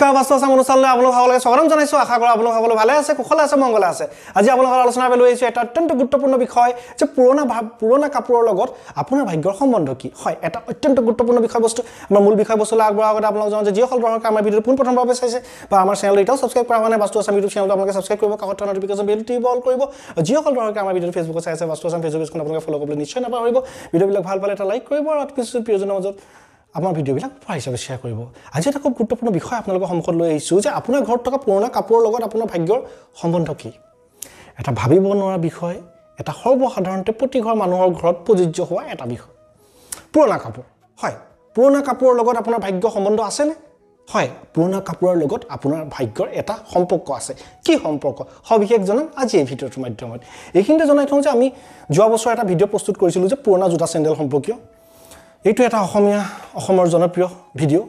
নমস্কাৰ বাস্তৱ আছে মনুচালে আপোনালোকক সকলোকে স্বাগতম জনাইছোঁ আশা কৰোঁ আপোনালোক সকলো ভালে আছে কুশলে আছে মংগলে আছে আজি আপোনালোকৰ আলোচনা লৈ আহিছোঁ এটা অত্যন্ত গুৰুত্বপূৰ্ণ বিষয় যে পুৰণা ভাৱ পুৰণা কাপোৰৰ লগত আপোনাৰ ভাগ্যৰ সম্বন্ধ কি হয় এটা অত্যন্ত গুৰুত্বপূৰ্ণ বিষয়বস্তু আমাৰ মূল বিষয়বস্তুলৈ আগবঢ়াৰ আগতে আপোনালোকে জনাওঁ যে যিসকল দৰ্শকে আমাৰ ভিডিঅ'টো পোনপ্ৰথমভাৱে চাইছে বা আমাৰ চেনেলটো এতিয়াও ছাবস্ক্ৰাইব কৰা হোৱা নাই বাস্তু আছাম ইউটিউব চেনেলটো আপোনালোকে ছাবস্ক্ৰাইব কৰিব কাষত থকা নটিফিকেশ্যন বিলটো বল কৰিব যিসকল দৰ্শকে আমাৰ ভিডিঅ'টো ফেচবুকত চাই আছে বাস্তু আছাম ফেচবুক আপোনালোকে ফ'ল' কৰিবলৈ নিশ্চয় নাপাহৰিব ভিডিঅ'বিলাক ভাল পালে এটা লাইক কৰিব আৰু কিছু প্ৰিয়জনৰ মাজত আমাৰ ভিডিঅ'বিলাক উপহাৰ হিচাপে শ্বেয়াৰ কৰিব আজি এটা খুব গুৰুত্বপূৰ্ণ বিষয় আপোনালোকৰ সন্মুখত লৈ আহিছোঁ যে আপোনাৰ ঘৰত থকা পুৰণা কাপোৰৰ লগত আপোনাৰ ভাগ্যৰ সম্বন্ধ কি এটা ভাবিব নোৱাৰা বিষয় এটা সৰ্বসাধাৰণতে প্ৰতিঘৰ মানুহৰ ঘৰত প্ৰযোজ্য হোৱা এটা বিষয় পুৰণা কাপোৰ হয় পুৰণা কাপোৰৰ লগত আপোনাৰ ভাগ্য সম্বন্ধ আছেনে হয় পুৰণা কাপোৰৰ লগত আপোনাৰ ভাগ্যৰ এটা সম্পৰ্ক আছে কি সম্পৰ্ক সবিশেষ জনাম আজি এই ভিডিঅ'টোৰ মাধ্যমত এইখিনিতে জনাই থওঁ যে আমি যোৱা বছৰ এটা ভিডিঅ' প্ৰস্তুত কৰিছিলোঁ যে পুৰণা জোতা চেণ্ডেল সম্পৰ্কীয় এইটো এটা অসমীয়া অসমৰ জনপ্ৰিয় ভিডিঅ'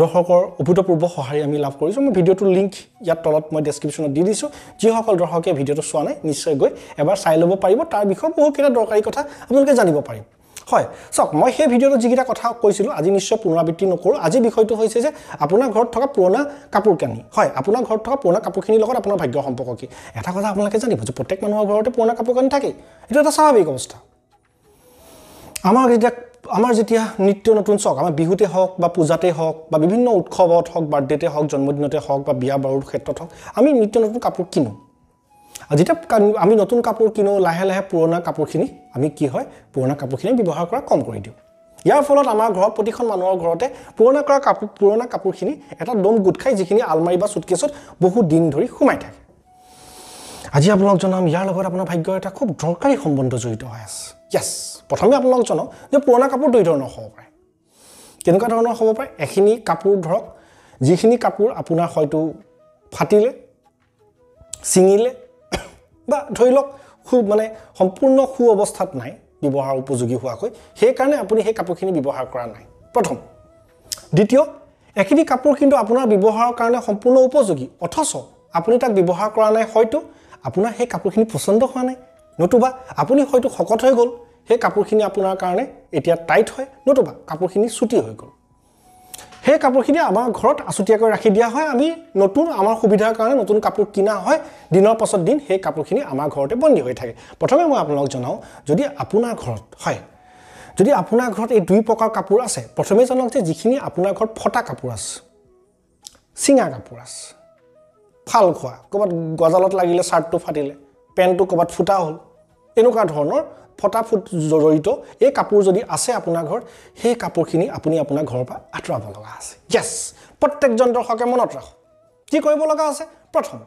দৰ্শকৰ অভূতপূৰ্ব সঁহাৰি আমি লাভ কৰিছোঁ মই ভিডিঅ'টোৰ লিংক ইয়াত তলত মই ডেছক্ৰিপশ্যনত দি দিছোঁ যিসকল দৰ্শকে ভিডিঅ'টো চোৱা নাই নিশ্চয় গৈ এবাৰ চাই ল'ব পাৰিব তাৰ বিষয়ে বহুকেইটা দৰকাৰী কথা আপোনালোকে জানিব পাৰিম হয় চাওক মই সেই ভিডিঅ'টোত যিকেইটা কথা কৈছিলোঁ আজি নিশ্চয় পুনৰাবৃত্তি নকৰোঁ আজি বিষয়টো হৈছে যে আপোনাৰ ঘৰত থকা পুৰণা কাপোৰ কানি হয় আপোনাৰ ঘৰত থকা পুৰণা কাপোৰখিনিৰ লগত আপোনাৰ ভাগ্য সম্পৰ্ক কি এটা কথা আপোনালোকে জানিব যে প্ৰত্যেক মানুহৰ ঘৰতে পুৰণা কাপোৰ কানি থাকেই এইটো এটা স্বাভাৱিক অৱস্থা আমাৰ যেতিয়া আমাৰ যেতিয়া নিত্য নতুন চখ আমাৰ বিহুতে হওক বা পূজাতে হওক বা বিভিন্ন উৎসৱত হওক বাৰ্থডেতে হওক জন্মদিনতে হওক বা বিয়া বাৰুৰ ক্ষেত্ৰত হওক আমি নিত্য নতুন কাপোৰ কিনো যেতিয়া আমি নতুন কাপোৰ কিনো লাহে লাহে পুৰণা কাপোৰখিনি আমি কি হয় পুৰণা কাপোৰখিনি ব্যৱহাৰ কৰা কম কৰি দিওঁ ইয়াৰ ফলত আমাৰ ঘৰত প্ৰতিখন মানুহৰ ঘৰতে পুৰণা কৰা কাপোৰ পুৰণা কাপোৰখিনি এটা দম গোট খাই যিখিনি আলমাৰি বা চুটকেছত বহু দিন ধৰি সোমাই থাকে আজি আপোনালোক জনাম ইয়াৰ লগত আপোনাৰ ভাগ্যৰ এটা খুব দৰকাৰী সম্বন্ধ জড়িত হৈ আছে য়েছ প্ৰথমে আপোনালোকক জনাওঁ যে পুৰণা কাপোৰ দুই ধৰণৰ হ'ব পাৰে কেনেকুৱা ধৰণৰ হ'ব পাৰে এখিনি কাপোৰ ধৰক যিখিনি কাপোৰ আপোনাৰ হয়তো ফাটিলে ছিঙিলে বা ধৰি লওক সু মানে সম্পূৰ্ণ সু অৱস্থাত নাই ব্যৱহাৰ উপযোগী হোৱাকৈ সেইকাৰণে আপুনি সেই কাপোৰখিনি ব্যৱহাৰ কৰা নাই প্ৰথম দ্বিতীয় এখিনি কাপোৰ কিন্তু আপোনাৰ ব্যৱহাৰৰ কাৰণে সম্পূৰ্ণ উপযোগী অথচ আপুনি তাক ব্যৱহাৰ কৰা নাই হয়তো আপোনাৰ সেই কাপোৰখিনি পচন্দ হোৱা নাই নতুবা আপুনি হয়তো শকত হৈ গ'ল সেই কাপোৰখিনি আপোনাৰ কাৰণে এতিয়া টাইট হয় নতুবা কাপোৰখিনি চুটি হৈ গ'ল সেই কাপোৰখিনি আমাৰ ঘৰত আছুতীয়াকৈ ৰাখি দিয়া হয় আমি নতুন আমাৰ সুবিধাৰ কাৰণে নতুন কাপোৰ কিনা হয় দিনৰ পাছত দিন সেই কাপোৰখিনি আমাৰ ঘৰতে বন্দী হৈ থাকে প্ৰথমে মই আপোনালোক জনাওঁ যদি আপোনাৰ ঘৰত হয় যদি আপোনাৰ ঘৰত এই দুই প্ৰকাৰ কাপোৰ আছে প্ৰথমে জনাওক যে যিখিনি আপোনাৰ ঘৰত ফটা কাপোৰ আছে চিঙা কাপোৰ আছে ফাল খোৱা ক'ৰবাত গজালত লাগিলে চাৰ্টটো ফাটিলে পেণ্টটো ক'ৰবাত ফুটা হ'ল এনেকুৱা ধৰণৰ ফটাফুট জড়িত এই কাপোৰ যদি আছে আপোনাৰ ঘৰত সেই কাপোৰখিনি আপুনি আপোনাৰ ঘৰৰ পৰা আঁতৰাব লগা আছে য়েছ প্ৰত্যেকজন দৰ্শকে মনত ৰাখক কি কৰিব লগা আছে প্ৰথম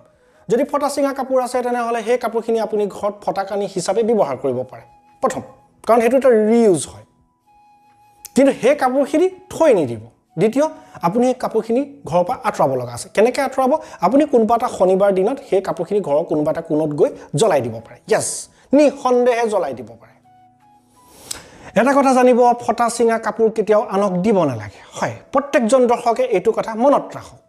যদি ফটা চিঙা কাপোৰ আছে তেনেহ'লে সেই কাপোৰখিনি আপুনি ঘৰত ফটা কানি হিচাপে ব্যৱহাৰ কৰিব পাৰে প্ৰথম কাৰণ সেইটো এটা ৰিইউজ হয় কিন্তু সেই কাপোৰখিনি থৈ নিদিব দ্বিতীয় আপুনি সেই কাপোৰখিনি ঘৰৰ পৰা আঁতৰাব লগা আছে কেনেকৈ আঁতৰাব আপুনি কোনোবা এটা শনিবাৰ দিনত সেই কাপোৰখিনি ঘৰৰ কোনোবা এটা কোণত গৈ জ্বলাই দিব পাৰে য়েছ নিঃসন্দেহে জ্বলাই দিব পাৰে এটা কথা জানিব ফটা চিঙা কাপোৰ কেতিয়াও আনক দিব নালাগে হয় প্ৰত্যেকজন দৰ্শকে এইটো কথা মনত ৰাখক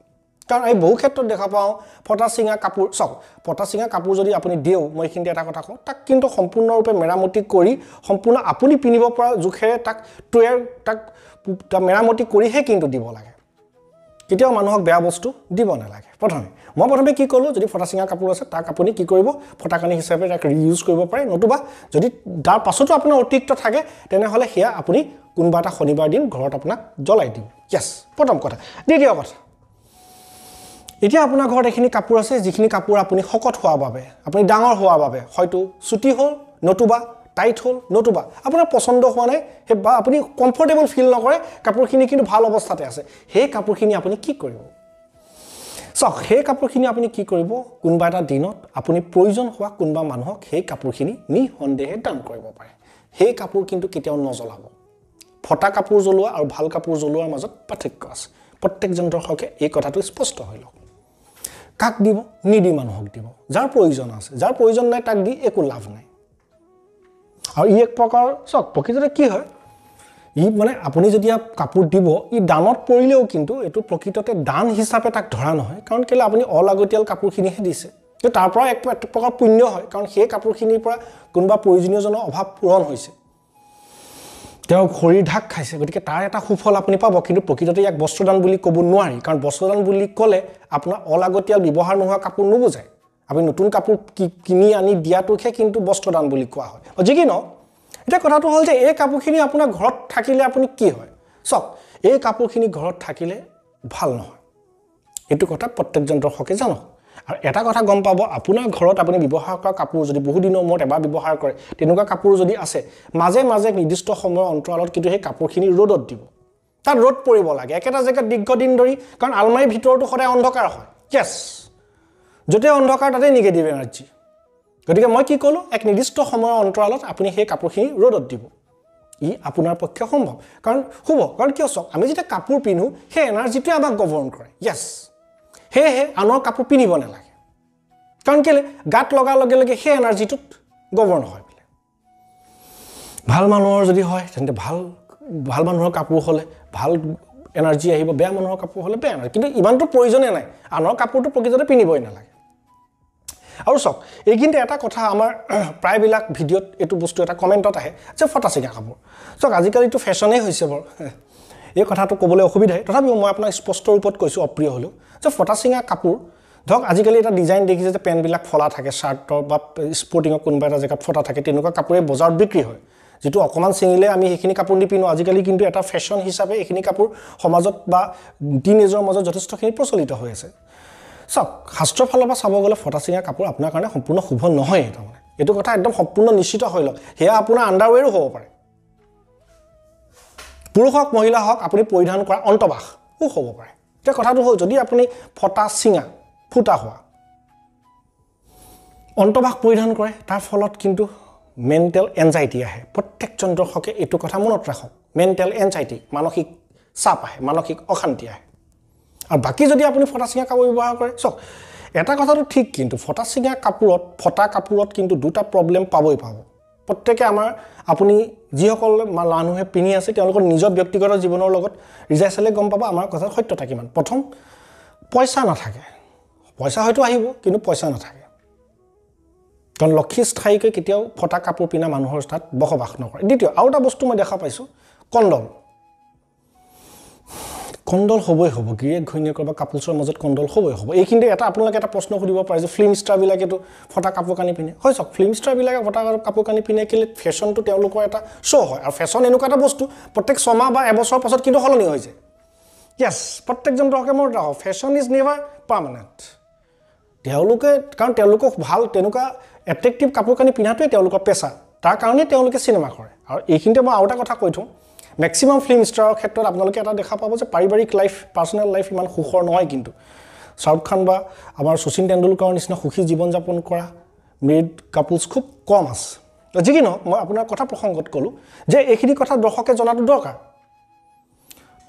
কাৰণ আমি বহু ক্ষেত্ৰত দেখা পাওঁ ফটা চিঙা কাপোৰ চাওক ফটা চিঙা কাপোৰ যদি আপুনি দিওঁ মই এইখিনিতে এটা কথা কওঁ তাক কিন্তু সম্পূৰ্ণৰূপে মেৰামতি কৰি সম্পূৰ্ণ আপুনি পিন্ধিব পৰা জোখেৰে তাক তৈয়াৰ তাক মেৰামতি কৰিহে কিন্তু দিব লাগে কেতিয়াও মানুহক বেয়া বস্তু দিব নালাগে প্ৰথমে মই প্ৰথমে কি ক'লোঁ যদি ফটা চিঙা কাপোৰ আছে তাক আপুনি কি কৰিব ফটাকানি হিচাপে তাক ৰিইউজ কৰিব পাৰে নতুবা যদি তাৰ পাছতো আপোনাৰ অতিৰিক্ত থাকে তেনেহ'লে সেয়া আপুনি কোনোবা এটা শনিবাৰ দিন ঘৰত আপোনাক জ্বলাই দিম য়েছ প্ৰথম কথা দ্বিতীয় কথা এতিয়া আপোনাৰ ঘৰত এইখিনি কাপোৰ আছে যিখিনি কাপোৰ আপুনি শকত হোৱাৰ বাবে আপুনি ডাঙৰ হোৱাৰ বাবে হয়তো চুটি হ'ল নতুবা টাইট হ'ল নতুবা আপোনাৰ পচন্দ হোৱা নাই সেই বা আপুনি কমফৰ্টেবল ফিল নকৰে কাপোৰখিনি কিন্তু ভাল অৱস্থাতে আছে সেই কাপোৰখিনি আপুনি কি কৰিব চাওক সেই কাপোৰখিনি আপুনি কি কৰিব কোনোবা এটা দিনত আপুনি প্ৰয়োজন হোৱা কোনোবা মানুহক সেই কাপোৰখিনি নিঃসন্দেহে দান কৰিব পাৰে সেই কাপোৰ কিন্তু কেতিয়াও নজ্বলাব ফটা কাপোৰ জ্বলোৱা আৰু ভাল কাপোৰ জ্বলোৱাৰ মাজত পাৰ্থক্য আছে প্ৰত্যেকজন দৰ্শকে এই কথাটো স্পষ্ট হৈ লওক কাক দিব নিদি মানুহক দিব যাৰ প্ৰয়োজন আছে যাৰ প্ৰয়োজন নাই তাক দি একো লাভ নাই আৰু ই এক প্ৰকাৰৰ চাওক প্ৰকৃততে কি হয় ই মানে আপুনি যেতিয়া কাপোৰ দিব ই দানত পৰিলেও কিন্তু এইটো প্ৰকৃততে দান হিচাপে তাক ধৰা নহয় কাৰণ কেলৈ আপুনি অলাগতিয়াল কাপোৰখিনিহে দিছে কিন্তু তাৰ পৰা এক প্ৰকাৰ পুণ্য হয় কাৰণ সেই কাপোৰখিনিৰ পৰা কোনোবা প্ৰয়োজনীয়জনৰ অভাৱ পূৰণ হৈছে তেওঁ খৰিৰ ঢাক খাইছে গতিকে তাৰ এটা সুফল আপুনি পাব কিন্তু প্ৰকৃততে ইয়াক বস্ত্ৰদান বুলি ক'ব নোৱাৰি কাৰণ বস্ত্ৰদান বুলি ক'লে আপোনাৰ অলাগতিয়াল ব্যৱহাৰ নোহোৱা কাপোৰ নুবুজায় আমি নতুন কাপোৰ কি কিনি আনি দিয়াটোকহে কিন্তু বস্ত্ৰদান বুলি কোৱা হয় যি কি ন এতিয়া কথাটো হ'ল যে এই কাপোৰখিনি আপোনাৰ ঘৰত থাকিলে আপুনি কি হয় চাওক এই কাপোৰখিনি ঘৰত থাকিলে ভাল নহয় এইটো কথা প্ৰত্যেকজন দৰ্শকে জানক আৰু এটা কথা গম পাব আপোনাৰ ঘৰত আপুনি ব্যৱহাৰ কৰা কাপোৰ যদি বহুদিনৰ মূৰত এবাৰ ব্যৱহাৰ কৰে তেনেকুৱা কাপোৰ যদি আছে মাজে মাজে নিৰ্দিষ্ট সময়ৰ অন্তৰালত কিন্তু সেই কাপোৰখিনি ৰ'দত দিব তাত ৰ'দ পৰিব লাগে একেটা জেগাত দীৰ্ঘদিন ধৰি কাৰণ আলমাৰীৰ ভিতৰতো সদায় অন্ধকাৰ হয় য়েছ য'তেই অন্ধকাৰ তাতে নিগেটিভ এনাৰ্জি গতিকে মই কি ক'লোঁ এক নিৰ্দিষ্ট সময়ৰ অন্তৰালত আপুনি সেই কাপোৰখিনি ৰ'দত দিব ই আপোনাৰ পক্ষে সম্ভৱ কাৰণ শুভ কাৰণ কিয় চাওক আমি যেতিয়া কাপোৰ পিন্ধো সেই এনাৰ্জিটোৱে আমাক গৱৰ্ণ কৰে য়েছ সেয়েহে আনৰ কাপোৰ পিন্ধিব নালাগে কাৰণ কেলৈ গাত লগাৰ লগে লগে সেই এনাৰ্জিটোত গৱৰ্ণ হয় বোলে ভাল মানুহৰ যদি হয় তেন্তে ভাল ভাল মানুহৰ কাপোৰ হ'লে ভাল এনাৰ্জি আহিব বেয়া মানুহৰ কাপোৰ হ'লে বেয়া এনাৰ্জি কিন্তু ইমানটো প্ৰয়োজনে নাই আনৰ কাপোৰটো প্ৰকৃততে পিন্ধিবই নালাগে আৰু চাওক এইখিনিতে এটা কথা আমাৰ প্ৰায়বিলাক ভিডিঅ'ত এইটো বস্তু এটা কমেণ্টত আহে যে ফটা চিঙা কাপোৰ চাওক আজিকালিতো ফেশ্বনেই হৈছে বাৰু এই কথাটো ক'বলৈ অসুবিধাই তথাপিও মই আপোনাক স্পষ্ট ৰূপত কৈছোঁ অপ্ৰিয় হ'লেও যে ফটা চিঙা কাপোৰ ধৰক আজিকালি এটা ডিজাইন দেখিছে যে পেণ্টবিলাক ফলা থাকে চাৰ্টৰ বা স্পৰ্টিঙৰ কোনোবা এটা জেগাত ফটা থাকে তেনেকুৱা কাপোৰে বজাৰত বিক্ৰী হয় যিটো অকণমান ছিঙিলে আমি সেইখিনি কাপোৰ নিপিন্ধো আজিকালি কিন্তু এটা ফেশ্বন হিচাপে এইখিনি কাপোৰ সমাজত বা টিন এজৰ মাজত যথেষ্টখিনি প্ৰচলিত হৈ আছে চাওক শাস্ত্ৰৰ ফালৰ পৰা চাব গ'লে ফটা চিঙা কাপোৰ আপোনাৰ কাৰণে সম্পূৰ্ণ শুভ নহয় তাৰমানে এইটো কথা একদম সম্পূৰ্ণ নিশ্চিত হৈ লওক সেয়া আপোনাৰ আণ্ডাৰৱেৰো হ'ব পাৰে পুৰুষ হওক মহিলা হওক আপুনি পৰিধান কৰা অন্তবাসো হ'ব পাৰে এতিয়া কথাটো হ'ল যদি আপুনি ফটা চিঙা ফুটা হোৱা অন্তবাস পৰিধান কৰে তাৰ ফলত কিন্তু মেণ্টেল এনজাইটি আহে প্ৰত্যেকজন দৰ্শকে এইটো কথা মনত ৰাখক মেণ্টেল এনজাইটি মানসিক চাপ আহে মানসিক অশান্তি আহে আৰু বাকী যদি আপুনি ফটা চিঙা কাপোৰ ব্যৱহাৰ কৰে চাওক এটা কথাটো ঠিক কিন্তু ফটা চিঙা কাপোৰত ফটা কাপোৰত কিন্তু দুটা প্ৰব্লেম পাবই পাব প্ৰত্যেকে আমাৰ আপুনি যিসকল মানুহে পিন্ধি আছে তেওঁলোকৰ নিজৰ ব্যক্তিগত জীৱনৰ লগত ৰিজাই চালে গম পাব আমাৰ কথা সত্যতা কিমান প্ৰথম পইচা নাথাকে পইচা হয়তো আহিব কিন্তু পইচা নাথাকে কাৰণ লক্ষী স্থায়ীকৈ কেতিয়াও ফটা কাপোৰ পিন্ধা মানুহৰ তাত বসবাস নকৰে দ্বিতীয় আৰু এটা বস্তু মই দেখা পাইছোঁ কণ্ডম কণ্ডল হ'বই হ'ব গিৰিয়েক ঘৈণীয়েকৰ বা কাপোলছৰ মাজত কণ্ডল হ'বই হ'ব এইখিনিতে এটা আপোনালোকে এটা প্ৰশ্ন সুধিব পাৰে যে ফিল্ম ষ্টাৰবিলাকেতো ফটা কাপোৰ কানি পিন্ধে হয় চাওক ফিল্ম ষ্টাৰবিলাকে ফটা কাপোৰ কানি পিন্ধে কেলে ফেশ্বনটো তেওঁলোকৰ এটা শ্ব' হয় আৰু ফেশ্বন এনেকুৱা এটা বস্তু প্ৰত্যেক ছমাহ বা এবছৰৰ পাছত কিন্তু সলনি হৈ যায় য়েছ প্ৰত্যেকজন দৰ্শকে মোৰ দাহ ফেশ্বন ইজ নেভাৰ পাৰ্মানেণ্ট তেওঁলোকে কাৰণ তেওঁলোকক ভাল তেনেকুৱা এট্ৰেক্টিভ কাপোৰ কানি পিন্ধাটোৱে তেওঁলোকৰ পেচা তাৰ কাৰণেই তেওঁলোকে চিনেমা কৰে আৰু এইখিনিতে মই আৰু এটা কথা কৈ থওঁ মেক্সিমাম ফিল্ম ষ্টাৰৰ ক্ষেত্ৰত আপোনালোকে এটা দেখা পাব যে পাৰিবাৰিক লাইফ পাৰ্চনেল লাইফ ইমান সুখৰ নহয় কিন্তু শ্বাহৰুখ খান বা আমাৰ শচীন তেণ্ডুলকাৰৰ নিচিনা সুখী জীৱন যাপন কৰা মেড কাপুলছ খুব কম আছে যি কি নহওক মই আপোনাৰ কথা প্ৰসংগত ক'লোঁ যে এইখিনি কথা দৰ্শকে জনাটো দৰকাৰ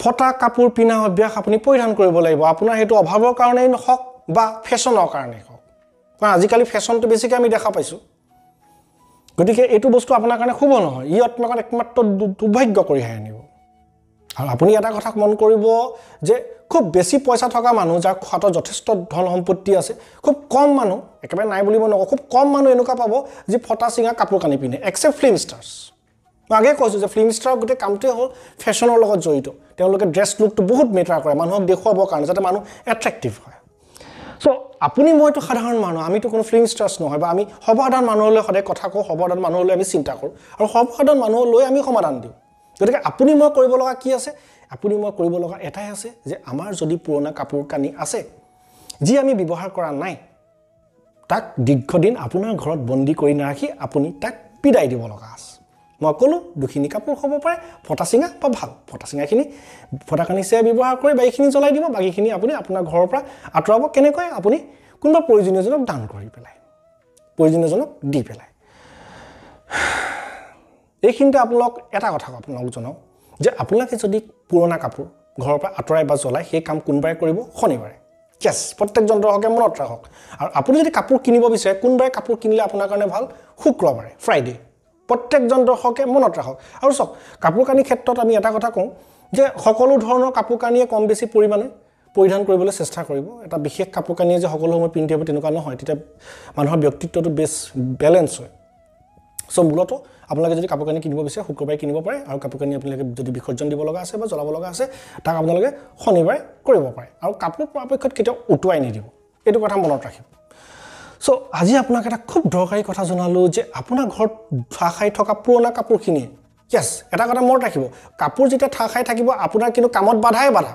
ফটা কাপোৰ পিন্ধা অভ্যাস আপুনি পৰিধান কৰিব লাগিব আপোনাৰ সেইটো অভাৱৰ কাৰণেই নহওক বা ফেশ্বনৰ কাৰণেই হওক কাৰণ আজিকালি ফেশ্বনটো বেছিকৈ আমি দেখা পাইছোঁ গতিকে এইটো বস্তু আপোনাৰ কাৰণে শুভ নহয় ই আপোনাক একমাত্ৰ দুৰ্ভাগ্য কঢ়িয়াই আনিব আৰু আপুনি এটা কথা মন কৰিব যে খুব বেছি পইচা থকা মানুহ যাৰ হাতত যথেষ্ট ধন সম্পত্তি আছে খুব কম মানুহ একেবাৰে নাই বুলি মই নকওঁ খুব কম মানুহ এনেকুৱা পাব যি ফটা চিঙা কাপোৰ কানি পিন্ধে এক্সেপ্ট ফিল্ম ষ্টাৰ্ছ মই আগেয়ে কৈছোঁ যে ফিল্ম ষ্টাৰৰ গোটেই কামটোৱে হ'ল ফেশ্বনৰ লগত জড়িত তেওঁলোকে ড্ৰেছ লুকটো বহুত মেটাৰ কৰে মানুহক দেখুৱাবৰ কাৰণে যাতে মানুহ এট্ৰেক্টিভ হয় চ' আপুনি মইতো সাধাৰণ মানুহ আমিতো কোনো ফিল্ম ষ্টাৰ্ছ নহয় বা আমি সৰ্বসাধাৰণ মানুহলৈ সদায় কথা কওঁ সৰ্বসাধাৰণ মানুহলৈ আমি চিন্তা কৰোঁ আৰু সৰ্বসাধাৰণ মানুহলৈ আমি সমাধান দিওঁ গতিকে আপুনি মই কৰিব লগা কি আছে আপুনি মই কৰিব লগা এটাই আছে যে আমাৰ যদি পুৰণা কাপোৰ কানি আছে যি আমি ব্যৱহাৰ কৰা নাই তাক দীৰ্ঘদিন আপোনাৰ ঘৰত বন্দী কৰি নাৰাখি আপুনি তাক বিদায় দিব লগা আছে মই ক'লোঁ দুখিনি কাপোৰ হ'ব পাৰে ফটা চিঙা বা ভাল ফটা চিঙাখিনি ফটাখন কানিচিয়া ব্যৱহাৰ কৰি বাকীখিনি জ্বলাই দিব বাকীখিনি আপুনি আপোনাৰ ঘৰৰ পৰা আঁতৰাব কেনেকৈ আপুনি কোনোবা প্ৰয়োজনীয়জনক দান কৰি পেলাই প্ৰয়োজনীয়জনক দি পেলাই এইখিনিতে আপোনালোক এটা কথা আপোনালোক জনাওঁ যে আপোনালোকে যদি পুৰণা কাপোৰ ঘৰৰ পৰা আঁতৰাই বা জ্বলাই সেই কাম কোনবাৰে কৰিব শনিবাৰে কেছ প্ৰত্যেক যন্ত্ৰহকে মনত ৰাখক আৰু আপুনি যদি কাপোৰ কিনিব বিচাৰে কোনবাৰে কাপোৰ কিনিলে আপোনাৰ কাৰণে ভাল শুক্ৰবাৰে ফ্ৰাইডে' প্ৰত্যেকজন দৰ্শকে মনত ৰাখক আৰু চাওক কাপোৰ কানিৰ ক্ষেত্ৰত আমি এটা কথা কওঁ যে সকলো ধৰণৰ কাপোৰ কানিয়ে কম বেছি পৰিমাণে পৰিধান কৰিবলৈ চেষ্টা কৰিব এটা বিশেষ কাপোৰ কানিয়ে যে সকলো সময় পিন্ধি আহিব তেনেকুৱা নহয় তেতিয়া মানুহৰ ব্যক্তিত্বটো বেছ বেলেঞ্চ হয় চ' মূলতঃ আপোনালোকে যদি কাপোৰ কানি কিনিব বিচাৰে শুক্ৰবাৰে কিনিব পাৰে আৰু কাপোৰ কানি আপোনালোকে যদি বিসৰ্জন দিব লগা আছে বা জ্বলাব লগা আছে তাক আপোনালোকে শনিবাৰে কৰিব পাৰে আৰু কাপোৰ পৰাপক্ষত কেতিয়াও উটুৱাই নিদিব এইটো কথা মনত ৰাখিব চ' আজি আপোনাক এটা খুব দৰকাৰী কথা জনালোঁ যে আপোনাৰ ঘৰত ধোৱা খাই থকা পুৰণা কাপোৰখিনিয়ে য়েছ এটা কথা মনত ৰাখিব কাপোৰ যেতিয়া ধোৱা খাই থাকিব আপোনাৰ কিন্তু কামত বাধাই বাধা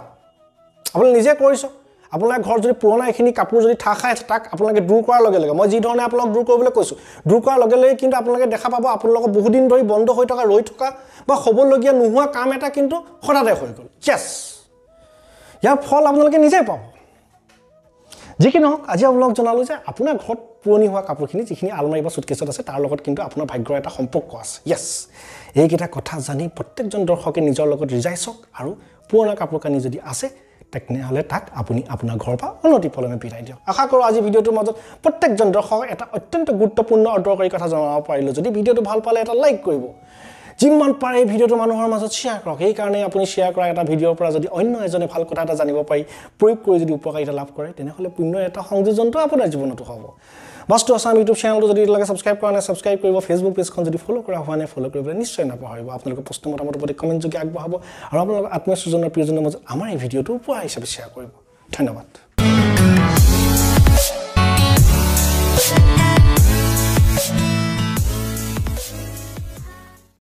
আপুনি নিজে কৰিছোঁ আপোনাৰ ঘৰত যদি পুৰণা এইখিনি কাপোৰ যদি ধোৱা খাই আছে তাক আপোনালোকে দূৰ কৰাৰ লগে লগে মই যিধৰণে আপোনালোক দূৰ কৰিবলৈ কৈছোঁ দূৰ কৰাৰ লগে লগে কিন্তু আপোনালোকে দেখা পাব আপোনালোকৰ বহুদিন ধৰি বন্ধ হৈ থকা ৰৈ থকা বা হ'বলগীয়া নোহোৱা কাম এটা কিন্তু হঠাতে হৈ গ'ল য়েছ ইয়াৰ ফল আপোনালোকে নিজেই পাব যি কি নহওক আজি আপোনালোকক জনালোঁ যে আপোনাৰ ঘৰত পুৰণি হোৱা কাপোৰখিনি যিখিনি আলমাৰি বা চুটকেছত আছে তাৰ লগত কিন্তু আপোনাৰ ভাগ্যৰ এটা সম্পৰ্ক আছে য়েছ এইকেইটা কথা জানি প্ৰত্যেকজন দৰ্শকে নিজৰ লগত ৰিজাই চাওক আৰু পুৰণা কাপোৰ কানি যদি আছে তেনেহ'লে তাক আপুনি আপোনাৰ ঘৰৰ পৰা উন্নতি পলমে পিন্ধাই দিয়ক আশা কৰোঁ আজি ভিডিঅ'টোৰ মাজত প্ৰত্যেকজন দৰ্শকক এটা অত্যন্ত গুৰুত্বপূৰ্ণ আৰু দৰকাৰী কথা জনাব পাৰিলোঁ যদি ভিডিঅ'টো ভাল পালে এটা লাইক কৰিব যিমান পাৰে এই ভিডিঅ'টো মানুহৰ মাজত শ্বেয়াৰ কৰক সেইকাৰণে আপুনি শ্বেয়াৰ কৰা এটা ভিডিঅ'ৰ পৰা যদি অন্য এজনে ভাল কথা এটা জানিব পাৰি প্ৰয়োগ কৰি যদি উপকাৰিতা লাভ কৰে তেনেহ'লে পুণ্য এটা সংযোজনটো আপোনাৰ জীৱনতো হ'ব বস্তু আছাম ইউটিউব চেনেলটো যদি এতিয়ালৈকে ছাবস্ক্ৰাইব কৰা নাই ছাবস্ক্ৰাইব কৰিব ফেচবুক পেজখন যদি ফ'ল' কৰা হোৱা নাই ফ'ল' কৰিবলৈ নিশ্চয় নাপাহৰিব আপোনালোকে প্ৰশ্ন মতামত প্ৰতি কমেণ্ট যোগে আগবঢ়াব আৰু আপোনালোকৰ আত্মীয় স্বজনৰ প্ৰিয়জনৰ মাজত আমাৰ এই ভিডিঅ'টো উপহাৰ হিচাপে শ্বেয়াৰ কৰিব ধন্যবাদ